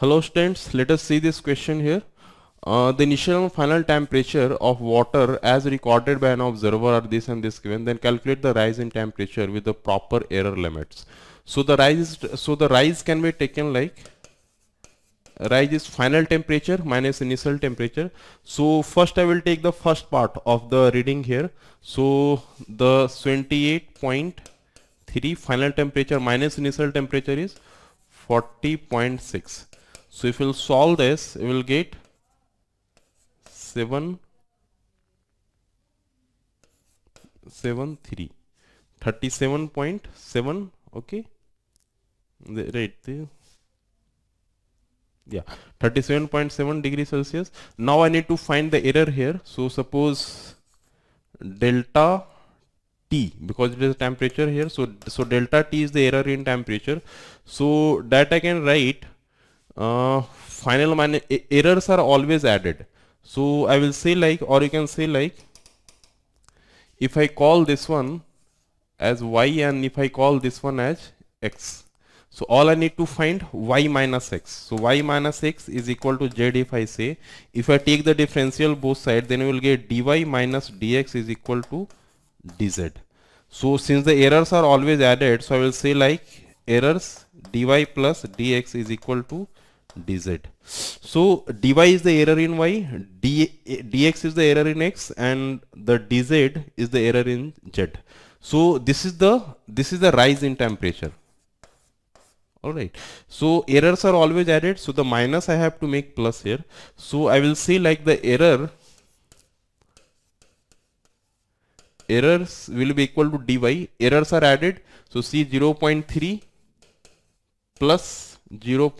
Hello students, let us see this question here. Uh, the initial and final temperature of water as recorded by an observer are this and this given then calculate the rise in temperature with the proper error limits. So the rise is, so the rise can be taken like rise is final temperature minus initial temperature. So first I will take the first part of the reading here. So the 28.3 final temperature minus initial temperature is 40.6 so if you'll solve this you will get 7 7 3 37.7 okay the, right the, yeah 37.7 degree celsius now i need to find the error here so suppose delta T because it is temperature here so so delta T is the error in temperature so that I can write uh, final errors are always added so I will say like or you can say like if I call this one as y and if I call this one as x so all I need to find y minus x so y minus x is equal to z if I say if I take the differential both sides then you will get dy minus dx is equal to dz so since the errors are always added so I will say like errors dy plus dx is equal to dz. So dy is the error in y, d, dx is the error in x and the dz is the error in z. So this is the this is the rise in temperature. Alright, so errors are always added. So the minus I have to make plus here. So I will say like the error errors will be equal to dy. Errors are added. So see 0.3 plus 0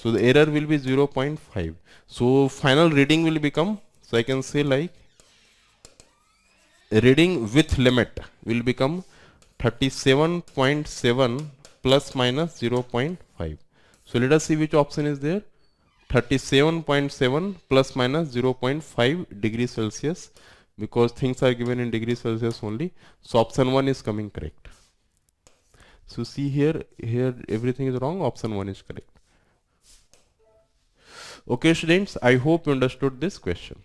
so the error will be 0.5 so final reading will become so i can say like reading with limit will become 37.7 plus minus 0.5 so let us see which option is there 37.7 plus minus 0.5 degree celsius because things are given in degree celsius only so option 1 is coming correct so see here here everything is wrong option 1 is correct Okay students, I hope you understood this question.